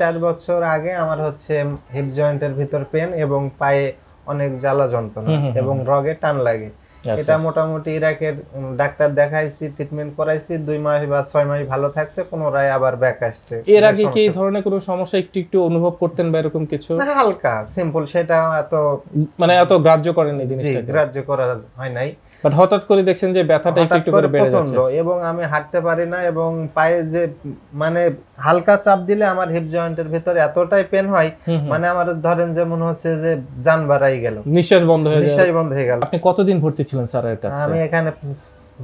চার বছর আগে আমার হচ্ছে হিপ জয়েন্টের ভিতর পেন এবং পায়ে অনেক জ্বালা যন্ত্রণা এবং রগে টান লাগে আচ্ছা। এটা মোটামুটি ইরাকের ডাক্তার দেখাইছি ট্রিটমেন্ট করাইছি দুই মাস বা ছয় মাস ভালো থাকছে পুনরায় আবার ব্যাক আসছে এর আগে কি ধরনের কোনো সমস্যা একটু একটু অনুভব করতেন বা এরকম কিছু হালকা সিম্পল সেটা এত মানে এত গ্রাহ্য করেনি জিনিসটা গ্রাহ্য করা হয় নাই বাট হঠাৎ করে দেখছেন যে ব্যথাটা একটু একটু করে বেড়ে যাচ্ছে এবং আমি হাঁটতে পারি না এবং পায়ে যে মানে হালকা চাপ দিলে আমার হিপ জয়েন্টের ভিতরে এতটাই পেন হয় মানে আমার ধরেন যে মনে হচ্ছে যে জান বাড়াই গেল নিঃশ্বাস বন্ধ হয়ে নিঃশ্বাস বন্ধ হয়ে গেল আপনি কতদিন ভর্তি ছিলেন স্যার এর কাছে আমি এখানে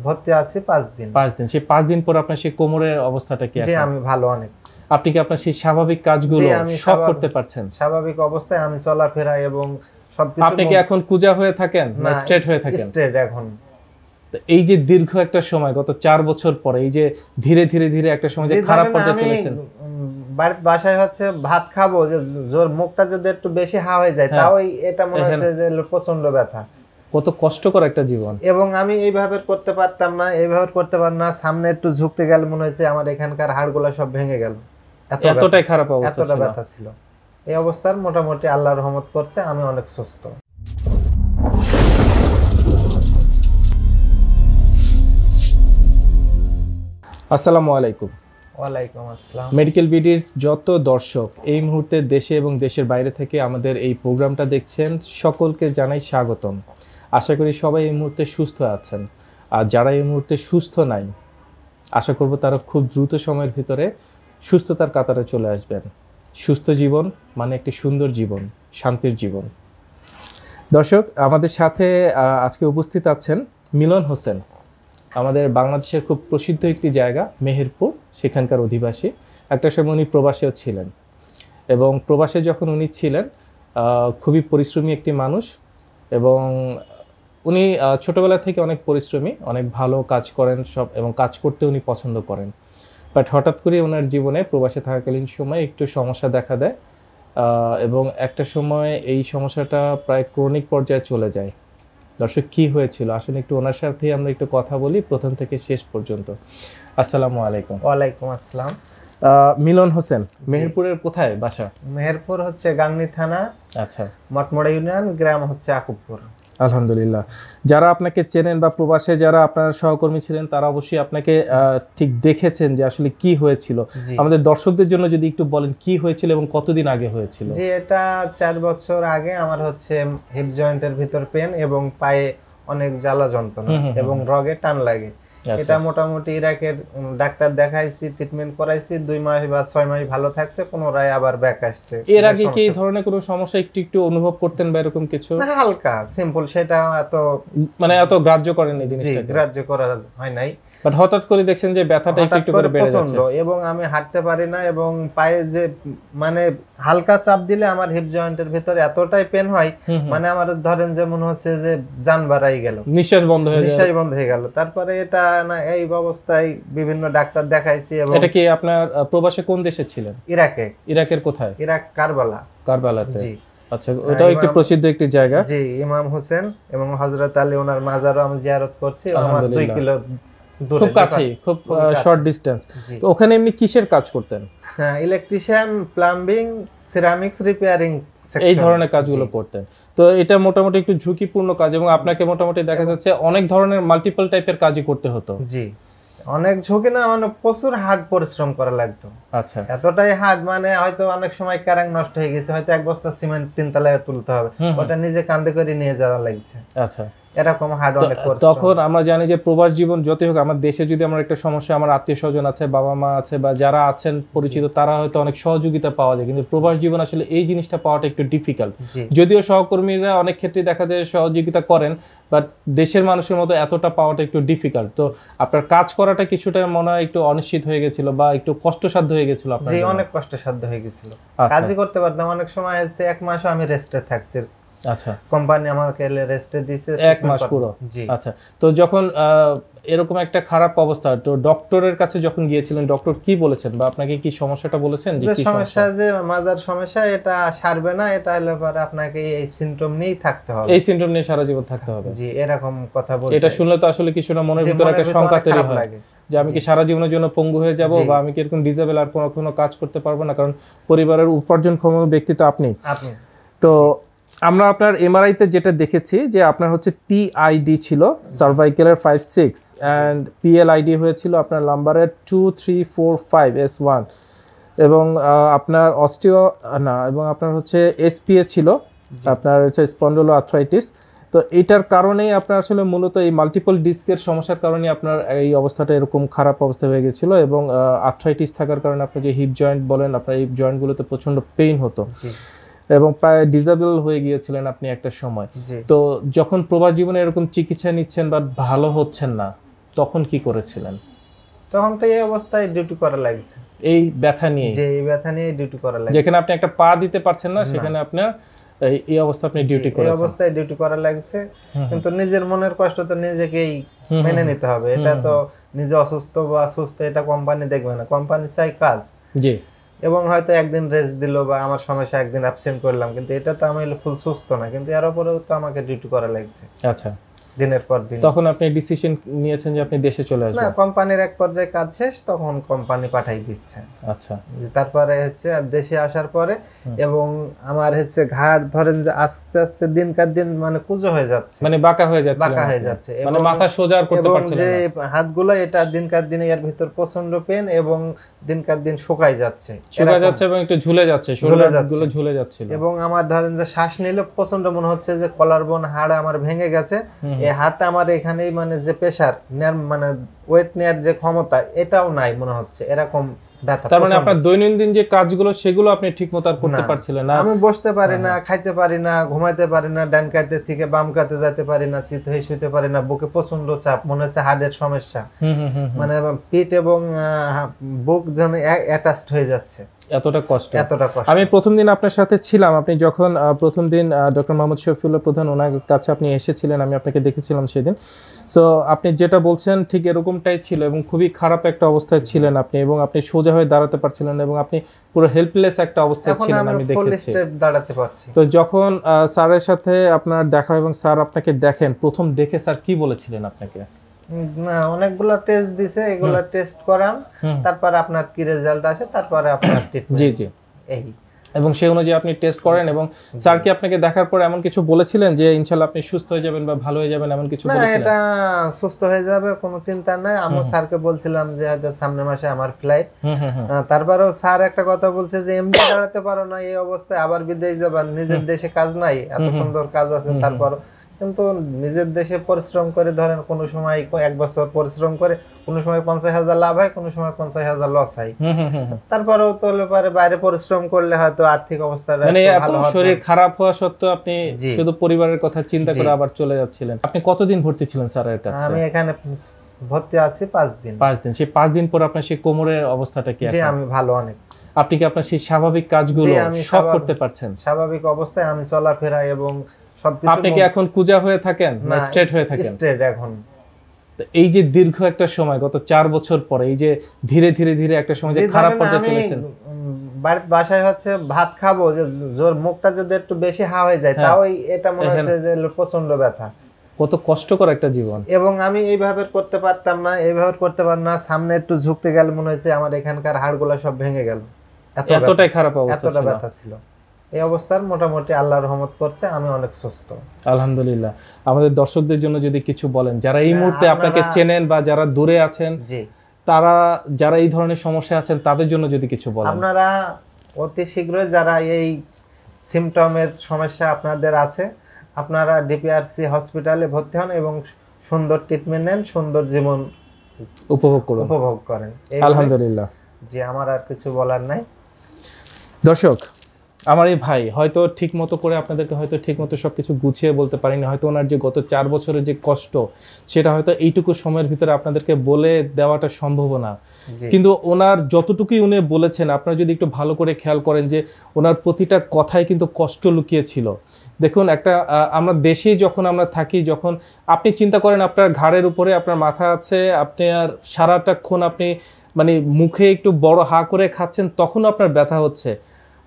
ভর্তি আছি পাঁচ দিন পাঁচ দিন সেই পাঁচ দিন পর আপনার সেই কোমরের অবস্থাটা কি আছে আমি ভালো অনেক আপনি কি আপনার সেই স্বাভাবিক কাজগুলো সব করতে পারছেন স্বাভাবিক অবস্থায় আমি চলাফেরা এবং আপনি কি এখন কুজা হয়ে থাকেন না হয়ে থাকেন এখন এই যে দীর্ঘ একটা সময় গত চার বছর পরে এই যে ধীরে ধীরে ধীরে একটা সময় যে খারাপ পর্যায়ে চলেছেন বাড়িতে বাসায় হচ্ছে ভাত খাবো যে জোর মুখটা যদি একটু বেশি হা হয়ে যায় হ্যাঁ। তাও এটা মনে হচ্ছে যে প্রচন্ড ব্যথা কত কষ্টকর একটা জীবন এবং আমি এইভাবে করতে পারতাম না এইভাবে করতে পারতাম না সামনে একটু ঝুঁকতে গেলে মনে হয়েছে আমার এখানকার হাড়গুলো সব ভেঙে গেল এতটাই খারাপ অবস্থা এতটা ব্যথা ছিল এই অবস্থার মোটামুটি আল্লাহ রহমত করছে আমি অনেক সুস্থ আসসালামু আলাইকুম ওয়ালাইকুম আসসালাম মেডিকেল বিডির যত দর্শক এই মুহূর্তে দেশে এবং দেশের বাইরে থেকে আমাদের এই প্রোগ্রামটা দেখছেন সকলকে জানাই স্বাগতম আশা করি সবাই এই মুহূর্তে সুস্থ আছেন আর যারা এই মুহূর্তে সুস্থ নাই আশা করব তারা খুব দ্রুত সময়ের ভিতরে সুস্থতার কাতারে চলে আসবেন সুস্থ জীবন মানে একটি সুন্দর জীবন শান্তির জীবন দর্শক আমাদের সাথে আজকে উপস্থিত আছেন মিলন হোসেন আমাদের বাংলাদেশের খুব প্রসিদ্ধ একটি জায়গা মেহেরপুর সেখানকার অধিবাসী একটা সময় উনি প্রবাসেও ছিলেন এবং প্রবাসে যখন উনি ছিলেন খুবই পরিশ্রমী একটি মানুষ এবং উনি ছোটোবেলা থেকে অনেক পরিশ্রমী অনেক ভালো কাজ করেন সব এবং কাজ করতে উনি পছন্দ করেন বাট হঠাৎ করে ওনার জীবনে প্রবাসে থাকাকালীন সময় একটু সমস্যা দেখা দেয় এবং একটা সময় এই সমস্যাটা প্রায় ক্রনিক পর্যায়ে চলে যায় দর্শক কি হয়েছিল আসলে একটু ওনার সাথে আমরা একটু কথা বলি প্রথম থেকে শেষ পর্যন্ত আসসালামু আলাইকুম ওয়ালাইকুম আসসালাম মিলন হোসেন মেহেরপুরের কোথায় বাসা মেহেরপুর হচ্ছে গাংনি থানা আচ্ছা মটমোড়া ইউনিয়ন গ্রাম হচ্ছে আকুবপুর আলহামদুলিল্লাহ যারা আপনাকে চেনেন বা প্রবাসে যারা আপনার সহকর্মী ছিলেন তারা অবশ্যই আপনাকে ঠিক দেখেছেন যে আসলে কি হয়েছিল আমাদের দর্শকদের জন্য যদি একটু বলেন কি হয়েছিল এবং কতদিন আগে হয়েছিল যে এটা চার বছর আগে আমার হচ্ছে হিপ জয়েন্টের ভিতর পেন এবং পায়ে অনেক জ্বালা যন্ত্রণা এবং রগে টান লাগে আচ্ছা। এটা মোটামুটি ইরাকের ডাক্তার দেখাইছি ট্রিটমেন্ট করাইছি দুই মাস বা ছয় মাস ভালো থাকছে পুনরায় আবার ব্যাক আসছে এর আগে কি ধরনের কোনো সমস্যা একটু একটু অনুভব করতেন বা এরকম কিছু না হালকা সিম্পল সেটা এত মানে এত গ্রাহ্য করেনি জিনিসটা গ্রাহ্য করা হয় নাই বাট হঠাৎ করে দেখছেন যে ব্যথাটা একটু একটু করে বেড়ে যাচ্ছে এবং আমি হাঁটতে পারি না এবং পায়ে যে মানে হালকা চাপ দিলে আমার হিপ জয়েন্টের ভিতরে এতটাই পেন হয় মানে আমার ধরেন যে মনে হচ্ছে যে বাড়াই গেল নিঃশ্বাস বন্ধ হয়ে নিঃশ্বাস বন্ধ হয়ে গেল তারপরে এটা না এই অবস্থায় বিভিন্ন ডাক্তার দেখাইছি এবং এটা কি আপনার প্রবাসে কোন দেশে ছিলেন ইরাকে ইরাকের কোথায় ইরাক কারবালা কারবালাতে জি আচ্ছা হ্যাঁ, ওটাও একটি প্রসিদ্ধ একটি জায়গা জি ইমাম হোসেন এবং হযরত আলী ওনার মাজারও আমি জিয়ারত করছি আমার 2 কিলো খুব কাছে খুব শর্ট ডিসটেন্স তো ওখানে এমনি কিসের কাজ করতেন ইলেকট্রিশিয়ান প্লাম্বিং সিরামিক্স রিপেয়ারিং এই ধরনের কাজগুলো করতেন তো এটা মোটামুটি একটু ঝুঁকিপূর্ণ কাজ এবং আপনাকে মোটামুটি দেখা যাচ্ছে অনেক ধরনের মাল্টিপল টাইপের কাজই করতে হতো জি অনেক ঝুঁকি না মানে প্রচুর হার্ড পরিশ্রম করা লাগতো আচ্ছা এতটাই হার্ড মানে হয়তো অনেক সময় কারেন্ট নষ্ট হয়ে গেছে হয়তো এক বস্তা সিমেন্ট তিনতলায় তুলতে হবে ওটা নিজে কান্দে করে নিয়ে যাওয়া লাগছে আচ্ছা এরকম তখন আমরা জানি যে প্রবাস জীবন যতই হোক আমার দেশে যদি আমার একটা সমস্যা আমার আত্মীয় স্বজন আছে বাবা মা আছে বা যারা আছেন পরিচিত তারা হয়তো অনেক সহযোগিতা পাওয়া যায় কিন্তু প্রবাস জীবন আসলে এই জিনিসটা পাওয়াটা একটু ডিফিকাল্ট যদিও সহকর্মীরা অনেক ক্ষেত্রে দেখা যায় সহযোগিতা করেন বাট দেশের মানুষের মতো এতটা পাওয়াটা একটু ডিফিকাল্ট তো আপনার কাজ করাটা কিছুটা মনে হয় একটু অনিশ্চিত হয়ে গেছিল বা একটু কষ্টসাধ্য হয়ে গেছিল অনেক কষ্টসাধ্য হয়ে গেছিল আচ্ছা। কাজই করতে পারতাম অনেক সময় এক মাসও আমি রেস্টে থাকছি আচ্ছা কোম্পানি আমাকে রেস্টে দিয়েছে এক মাস পুরো জি আচ্ছা তো যখন এরকম একটা খারাপ অবস্থা তো ডক্টরের কাছে যখন গিয়েছিলেন ডক্টর কি বলেছেন বা আপনাকে কি সমস্যাটা বলেছেন যে সমস্যা যে মাজার সমস্যা এটা সারবে না এটা হলে পরে আপনাকে এই সিম্পটম নিয়েই থাকতে হবে এই সিম্পটম নিয়ে সারা জীবন থাকতে হবে জি এরকম কথা বলছে এটা শুনলে তো আসলে কিছু মনের ভিতরে একটা শঙ্কা তৈরি হয় যে আমি কি সারা জীবনের জন্য পঙ্গু হয়ে যাব বা আমি কি এরকম ডিজেবল আর কোনো কোনো কাজ করতে পারবো না কারণ পরিবারের উপার্জনক্ষম ব্যক্তি তো আপনি আপনি তো আমরা আপনার এমআরআইতে যেটা দেখেছি যে আপনার হচ্ছে পিআইডি ছিল সার্ভাইকেলের ফাইভ সিক্স অ্যান্ড পিএলআইডি হয়েছিল আপনার নাম্বারের two three four five S one এবং আপনার অস্টিও না এবং আপনার হচ্ছে এসপিএ ছিল আপনার হচ্ছে স্পন্ডলো আর্থ্রাইটিস তো এটার কারণেই আপনার আসলে মূলত এই মাল্টিপল ডিস্কের সমস্যার কারণে আপনার এই অবস্থাটা এরকম খারাপ অবস্থা হয়ে গেছিলো এবং আর্থ্রাইটিস থাকার কারণে আপনার যে হিপ জয়েন্ট বলেন আপনার হিপ জয়েন্টগুলোতে প্রচণ্ড পেইন হতো এবং প্রায় ডিজেবল হয়ে গিয়েছিলেন আপনি একটা সময় তো যখন প্রবাস জীবনে এরকম চিকিৎসা নিচ্ছেন বা ভালো হচ্ছেন না তখন কি করেছিলেন তখন তো এই অবস্থায় ডিউটি করা লাগছে এই ব্যথা নিয়ে যে এই ব্যথা নিয়ে ডিউটি করা লাগছে যেখানে আপনি একটা পা দিতে পারছেন না সেখানে আপনার এই অবস্থা আপনি ডিউটি করেছেন এই অবস্থায় ডিউটি করা লাগছে কিন্তু নিজের মনের কষ্ট তো নিজেকেই মেনে নিতে হবে এটা তো নিজে অসুস্থ বা সুস্থ এটা কোম্পানি দেখবে না কোম্পানি চাই কাজ জি এবং হয়তো একদিন রেস্ট দিল বা আমার সমস্যা একদিন অ্যাবসেন্ট করলাম কিন্তু এটা তো আমি ফুল সুস্থ না কিন্তু এর উপরেও তো আমাকে ডিউটি করা লাগছে আচ্ছা দিনের পর দিন তখন আপনি ডিসিশন নিয়েছেন যে আপনি দেশে চলে আসবেন না কোম্পানির এক পর্যায়ে কাজ শেষ তখন কোম্পানি পাঠাই দিচ্ছে আচ্ছা তারপরে হচ্ছে দেশে আসার পরে এবং আমার হচ্ছে ঘাট ধরেন যে আস্তে আস্তে দিন কার দিন মানে কুজো হয়ে যাচ্ছে মানে বাঁকা হয়ে যাচ্ছে বাঁকা হয়ে যাচ্ছে মানে মাথা সোজা করতে পারছে না যে হাতগুলো এটা দিন কার দিন এর ভিতর প্রচন্ড পেন এবং দিন কার দিন শুকায় যাচ্ছে শুকায় যাচ্ছে এবং একটু ঝুলে যাচ্ছে ঝুলে যাচ্ছে ঝুলে যাচ্ছে এবং আমার ধরেন যে শ্বাস নিলে প্রচন্ড মনে হচ্ছে যে কলার বোন হাড় আমার ভেঙে গেছে এই হাতে আমার এখানে মানে যে প্রেশার নেয়ার মানে ওয়েট নেয়ার যে ক্ষমতা এটাও নাই মনে হচ্ছে এরকম তার মানে আপনার দৈনন্দিন যে কাজগুলো সেগুলো আপনি ঠিকমতো আর করতে পারছিলেন না আমি বসতে পারি না হ্যাঁ। খাইতে পারি না ঘুমাইতে পারি না ডান কাতে থেকে বাম কাতে যেতে পারি না শীত হয়ে শুতে পারি না বুকে প্রচন্ড চাপ মনে হচ্ছে হার্টের সমস্যা মানে পিঠ এবং বুক যেন অ্যাটাচড হয়ে যাচ্ছে এতটা কষ্ট এতটা কষ্ট আমি প্রথম দিন আপনার সাথে ছিলাম আপনি যখন প্রথম দিন ডক্টর মোহাম্মদ শফিউল্লাহ প্রধান ওনার কাছে আপনি এসেছিলেন আমি আপনাকে দেখেছিলাম সেদিন সো আপনি যেটা বলছেন ঠিক এরকমটাই ছিল এবং খুবই খারাপ একটা অবস্থায় ছিলেন আপনি এবং আপনি সোজা হয়ে দাঁড়াতে পারছিলেন এবং আপনি পুরো হেল্পলেস একটা অবস্থায় ছিলেন আমি দেখেছি দাঁড়াতে পারছি তো যখন স্যারের সাথে আপনার দেখা এবং স্যার আপনাকে দেখেন প্রথম দেখে স্যার কি বলেছিলেন আপনাকে না অনেকগুলো টেস্ট দিছে টেস্ট করান তারপর আপনার কি রেজাল্ট আসে তারপরে আপনার জি জি এই এবং অনুযায়ী আপনি টেস্ট করেন এবং স্যার কি আপনাকে দেখার পর এমন কিছু বলেছিলেন যে ইনশাল্লাহ আপনি সুস্থ হয়ে যাবেন বা ভালো হয়ে যাবেন এমন কিছু এটা সুস্থ হয়ে যাবে কোনো চিন্তা নাই আমি স্যারকে বলছিলাম যে হয়তো সামনে মাসে আমার ফ্লাইট তারপরেও স্যার একটা কথা বলছে যে এমনি দাঁড়াতে পারো না এই অবস্থায় আবার বিদেশ যাবার নিজের দেশে কাজ নাই এত সুন্দর কাজ আছে তারপর কিন্তু নিজের দেশে পরিশ্রম করে ধরেন কোনো সময় এক বছর পরিশ্রম করে কোনো সময় পঞ্চাশ হাজার লাভ হয় কোনো সময় পঞ্চাশ হাজার লস হয় তারপরেও তো হলে পরে বাইরে পরিশ্রম করলে হয়তো আর্থিক অবস্থা মানে শরীর খারাপ হওয়া সত্ত্বেও আপনি শুধু পরিবারের কথা চিন্তা করে আবার চলে যাচ্ছিলেন আপনি কতদিন ভর্তি ছিলেন স্যারের কাছে আমি এখানে ভর্তি আছি পাঁচ দিন পাঁচ দিন সেই পাঁচ দিন পর আপনার সেই কোমরের অবস্থাটা কি আমি ভালো অনেক আপনি কি আপনার সেই স্বাভাবিক কাজগুলো সব করতে পারছেন স্বাভাবিক অবস্থায় আমি চলাফেরা এবং আপনি কি এখন কুজা হয়ে থাকেন না স্ট্রেট হয়ে থাকেন স্ট্রেট এখন এই যে দীর্ঘ একটা সময় গত চার বছর পরে এই যে ধীরে ধীরে ধীরে একটা সময় যে খারাপ পর্যায়ে চলেছেন বাসায় হচ্ছে ভাত খাবো যে জোর মুখটা যদি একটু বেশি হা হয়ে যায় হ্যাঁ। তাও এটা মনে হচ্ছে যে প্রচন্ড ব্যথা কত কষ্টকর একটা জীবন এবং আমি এইভাবে করতে পারতাম না এইভাবে করতে পারতাম না সামনে একটু ঝুঁকতে গেলে মনে হয়েছে আমার এখানকার হাড়গুলো সব ভেঙে গেল এতটাই খারাপ অবস্থা এতটা ব্যথা ছিল এই অবস্থার মোটামুটি আল্লাহ রহমত করছে আমি অনেক সুস্থ আলহামদুলিল্লাহ আমাদের দর্শকদের জন্য যদি কিছু বলেন যারা এই হ্যাঁ, মুহূর্তে আপনাকে চেনেন বা যারা দূরে আছেন তারা যারা এই ধরনের সমস্যা আছেন তাদের জন্য যদি কিছু বলেন আপনারা অতি শীঘ্রই যারা এই সিমটমের সমস্যা আপনাদের আছে আপনারা ডিপিআরসি হসপিটালে ভর্তি হন এবং সুন্দর ট্রিটমেন্ট নেন সুন্দর জীবন উপভোগ করুন উপভোগ করেন আলহামদুলিল্লাহ জি আমার আর কিছু বলার নাই দর্শক আমার এই ভাই হয়তো ঠিক মতো করে আপনাদেরকে হয়তো ঠিক মতো সব কিছু গুছিয়ে বলতে পারিনি হয়তো ওনার যে গত চার বছরের যে কষ্ট সেটা হয়তো এইটুকু সময়ের ভিতরে আপনাদেরকে বলে দেওয়াটা সম্ভব না কিন্তু ওনার যতটুকুই উনি বলেছেন আপনারা যদি একটু ভালো করে খেয়াল করেন যে ওনার প্রতিটা কথাই কিন্তু কষ্ট লুকিয়েছিল দেখুন একটা আমরা দেশে যখন আমরা থাকি যখন আপনি চিন্তা করেন আপনার ঘাড়ের উপরে আপনার মাথা আছে আপনি আর সারাটাক্ষণ আপনি মানে মুখে একটু বড় হা করে খাচ্ছেন তখন আপনার ব্যথা হচ্ছে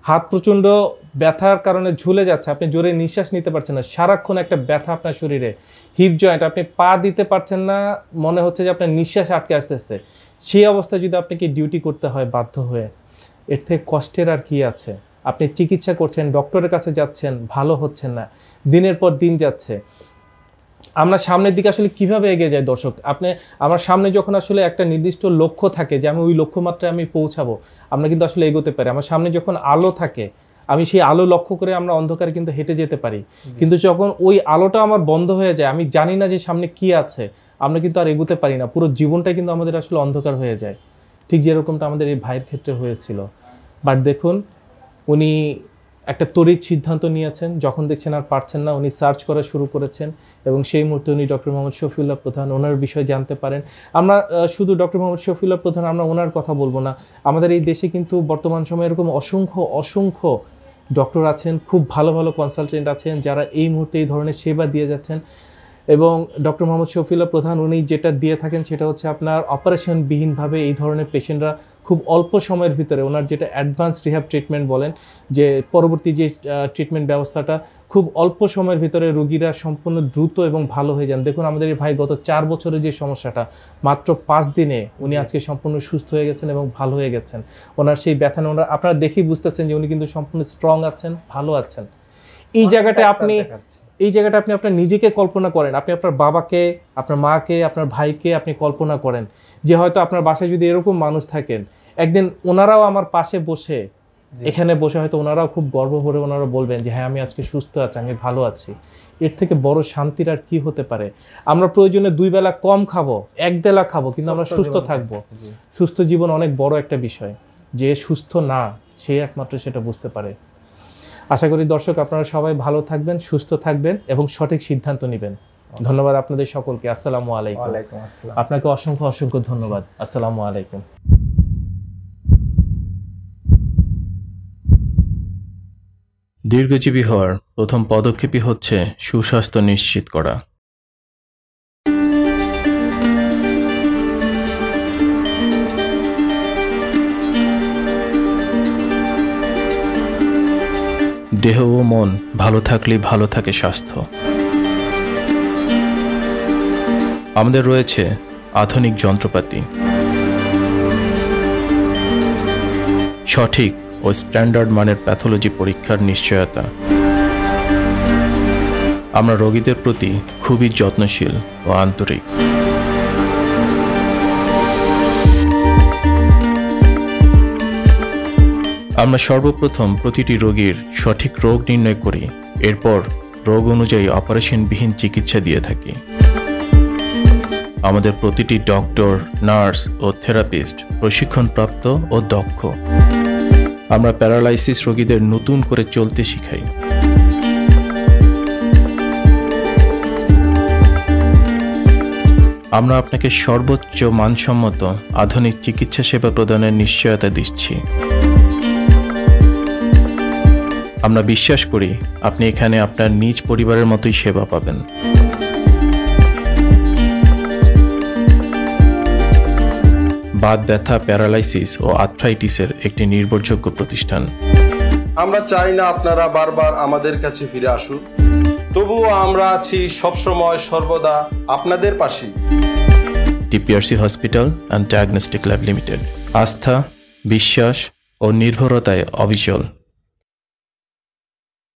হাত প্রচণ্ড ব্যথার কারণে ঝুলে যাচ্ছে আপনি জোরে নিঃশ্বাস নিতে পারছেন না সারাক্ষণ একটা ব্যথা আপনার শরীরে হিপ জয়েন্ট আপনি পা দিতে পারছেন না মনে হচ্ছে যে আপনার নিঃশ্বাস আটকে আসতে আসতে সেই অবস্থায় যদি আপনাকে ডিউটি করতে হয় বাধ্য হয়ে এর থেকে কষ্টের আর কি আছে আপনি চিকিৎসা করছেন ডক্টরের কাছে যাচ্ছেন ভালো হচ্ছেন না দিনের পর দিন যাচ্ছে আমরা সামনের দিকে আসলে কিভাবে এগিয়ে যাই দর্শক আপনি আমার সামনে যখন আসলে একটা নির্দিষ্ট লক্ষ্য থাকে যে আমি ওই লক্ষ্যমাত্রায় আমি পৌঁছাবো আমরা কিন্তু আসলে এগোতে পারি আমার সামনে যখন আলো থাকে আমি সেই আলো লক্ষ্য করে আমরা অন্ধকারে কিন্তু হেঁটে যেতে পারি কিন্তু যখন ওই আলোটা আমার বন্ধ হয়ে যায় আমি জানি না যে সামনে কি আছে আমরা কিন্তু আর এগোতে পারি না পুরো জীবনটাই কিন্তু আমাদের আসলে অন্ধকার হয়ে যায় ঠিক যেরকমটা আমাদের এই ভাইয়ের ক্ষেত্রে হয়েছিল বাট দেখুন উনি একটা তড়িৎ সিদ্ধান্ত নিয়েছেন যখন দেখছেন আর পারছেন না উনি সার্চ করা শুরু করেছেন এবং সেই মুহূর্তে উনি ডক্টর মোহাম্মদ শফিউল্লাহ প্রধান ওনার বিষয়ে জানতে পারেন আমরা শুধু ডক্টর মোহাম্মদ শফিউল্লাহ প্রধান আমরা ওনার কথা বলবো না আমাদের এই দেশে কিন্তু বর্তমান সময়ে এরকম অসংখ্য অসংখ্য ডক্টর আছেন খুব ভালো ভালো কনসালটেন্ট আছেন যারা এই মুহূর্তে এই ধরনের সেবা দিয়ে যাচ্ছেন এবং ডক্টর মোহাম্মদ শফিউল্লাহ প্রধান উনি যেটা দিয়ে থাকেন সেটা হচ্ছে আপনার অপারেশনবিহীনভাবে এই ধরনের পেশেন্টরা খুব অল্প সময়ের ভিতরে ওনার যেটা অ্যাডভান্স রিহ্যাব ট্রিটমেন্ট বলেন যে পরবর্তী যে ট্রিটমেন্ট ব্যবস্থাটা খুব অল্প সময়ের ভিতরে রুগীরা সম্পূর্ণ দ্রুত এবং ভালো হয়ে যান দেখুন আমাদের এই ভাই গত চার বছরের যে সমস্যাটা মাত্র পাঁচ দিনে উনি আজকে সম্পূর্ণ সুস্থ হয়ে গেছেন এবং ভালো হয়ে গেছেন ওনার সেই ব্যথা ওনার আপনারা দেখেই বুঝতেছেন যে উনি কিন্তু সম্পূর্ণ স্ট্রং আছেন ভালো আছেন এই জায়গাটা আপনি এই জায়গাটা আপনি আপনার নিজেকে কল্পনা করেন আপনি আপনার বাবাকে আপনার মাকে আপনার ভাইকে আপনি কল্পনা করেন যে হয়তো আপনার বাসায় যদি এরকম মানুষ থাকেন একদিন ওনারাও আমার পাশে বসে এখানে বসে হয়তো ওনারাও খুব গর্ব ভরে ওনারা বলবেন যে হ্যাঁ আমি আজকে সুস্থ আছি আমি ভালো আছি এর থেকে বড় শান্তির আর কি হতে পারে আমরা প্রয়োজনে দুই বেলা কম খাবো এক বেলা খাবো কিন্তু আমরা সুস্থ থাকবো সুস্থ জীবন অনেক বড় একটা বিষয় যে সুস্থ না সে একমাত্র সেটা বুঝতে পারে আশা করি দর্শক আপনারা সবাই ভালো থাকবেন সুস্থ থাকবেন এবং সঠিক সিদ্ধান্ত নেবেন ধন্যবাদ আপনাদের সকলকে আসসালামু আলাইকুম আপনাকে অসংখ্য অসংখ্য ধন্যবাদ আসসালামু আলাইকুম দীর্ঘজীবী হওয়ার প্রথম পদক্ষেপই হচ্ছে সুস্বাস্থ্য নিশ্চিত করা দেহ ও মন ভালো থাকলে ভালো থাকে স্বাস্থ্য আমাদের রয়েছে আধুনিক যন্ত্রপাতি সঠিক ও স্ট্যান্ডার্ড মানের প্যাথোলজি পরীক্ষার নিশ্চয়তা আমরা রোগীদের প্রতি খুবই যত্নশীল ও আন্তরিক আমরা সর্বপ্রথম প্রতিটি রোগীর সঠিক রোগ নির্ণয় করি এরপর রোগ অনুযায়ী অপারেশনবিহীন চিকিৎসা দিয়ে থাকি আমাদের প্রতিটি ডক্টর নার্স ও থেরাপিস্ট প্রশিক্ষণপ্রাপ্ত ও দক্ষ আমরা প্যারালাইসিস রোগীদের নতুন করে চলতে শিখাই আমরা আপনাকে সর্বোচ্চ মানসম্মত আধুনিক চিকিৎসা সেবা প্রদানের নিশ্চয়তা দিচ্ছি আমরা বিশ্বাস করি আপনি এখানে আপনার নিজ পরিবারের মতোই সেবা পাবেন বাদ ব্যথা প্যারালাইসিস ও আর্থ্রাইটিসের একটি নির্ভরযোগ্য প্রতিষ্ঠান আমরা চাই না আপনারা বারবার আমাদের কাছে ফিরে আসুন তবুও আমরা আছি সবসময় সর্বদা আপনাদের পাশে TPRC hospital and diagnostic lab limited আস্থা বিশ্বাস ও নির্ভরতায় অবিচল